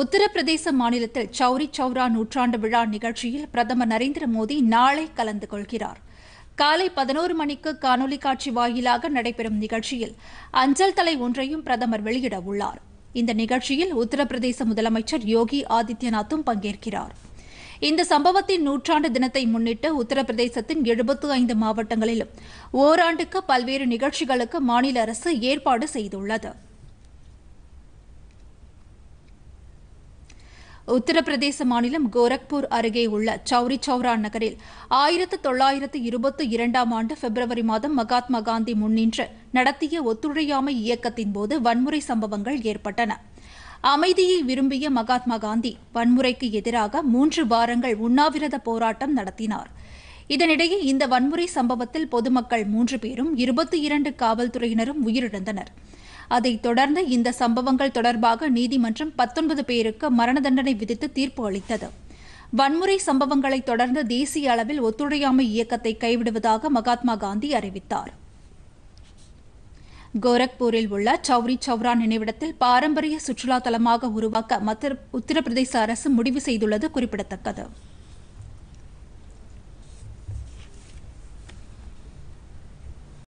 உத்தரப்பிரதேச மாநிலத்தில் சௌரி சௌரா நூற்றாண்டு விழா நிகழ்ச்சியில் பிரதமர் நரேந்திர மோடி நாளை கலந்து கொள்கிறார் காலை பதினோரு மணிக்கு காணொலி காட்சி வாயிலாக நடைபெறும் நிகழ்ச்சியில் அஞ்சல் தலை ஒன்றையும் பிரதமர் வெளியிட உள்ளார் இந்த நிகழ்ச்சியில் உத்தரப்பிரதேச முதலமைச்சர் யோகி ஆதித்யநாத்தும் பங்கேற்கிறார் இந்த சம்பவத்தின் நூற்றாண்டு தினத்தை முன்னிட்டு உத்தரப்பிரதேசத்தின் எழுபத்து ஐந்து மாவட்டங்களிலும் ஓராண்டுக்கு பல்வேறு நிகழ்ச்சிகளுக்கு மாநில அரசு ஏற்பாடு செய்துள்ளது உத்தரப்பிரதேச மாநிலம் கோரக்பூர் அருகே உள்ள சௌரி சௌரா நகரில் ஆயிரத்து தொள்ளாயிரத்து இருபத்தி இரண்டாம் ஆண்டு பிப்ரவரி மாதம் மகாத்மா காந்தி முன்னின்று நடத்திய ஒத்துழையாமை இயக்கத்தின் போது வன்முறை சம்பவங்கள் ஏற்பட்டன அமைதியை விரும்பிய மகாத்மா காந்தி வன்முறைக்கு எதிராக மூன்று வாரங்கள் உண்ணாவிரத போராட்டம் நடத்தினார் இதனிடையே இந்த வன்முறை சம்பவத்தில் பொதுமக்கள் மூன்று பேரும் இருபத்தி இரண்டு காவல்துறையினரும் உயிரிழந்தனா் அதைத் தொடர்ந்து இந்த சம்பவங்கள் தொடர்பாக நீதிமன்றம் பத்தொன்பது பேருக்கு மரண தண்டனை விதித்து தீர்ப்பு அளித்தது வன்முறை சம்பவங்களை தொடர்ந்து தேசிய அளவில் ஒத்துழையாமை இயக்கத்தை கைவிடுவதாக மகாத்மா காந்தி அறிவித்தார் கோரக்பூரில் உள்ள சௌரி சௌரா நினைவிடத்தில் பாரம்பரிய சுற்றுலா தலமாக உருவாக்க மத்திய உத்தரப்பிரதேச அரசு முடிவு செய்துள்ளது குறிப்பிடத்தக்கது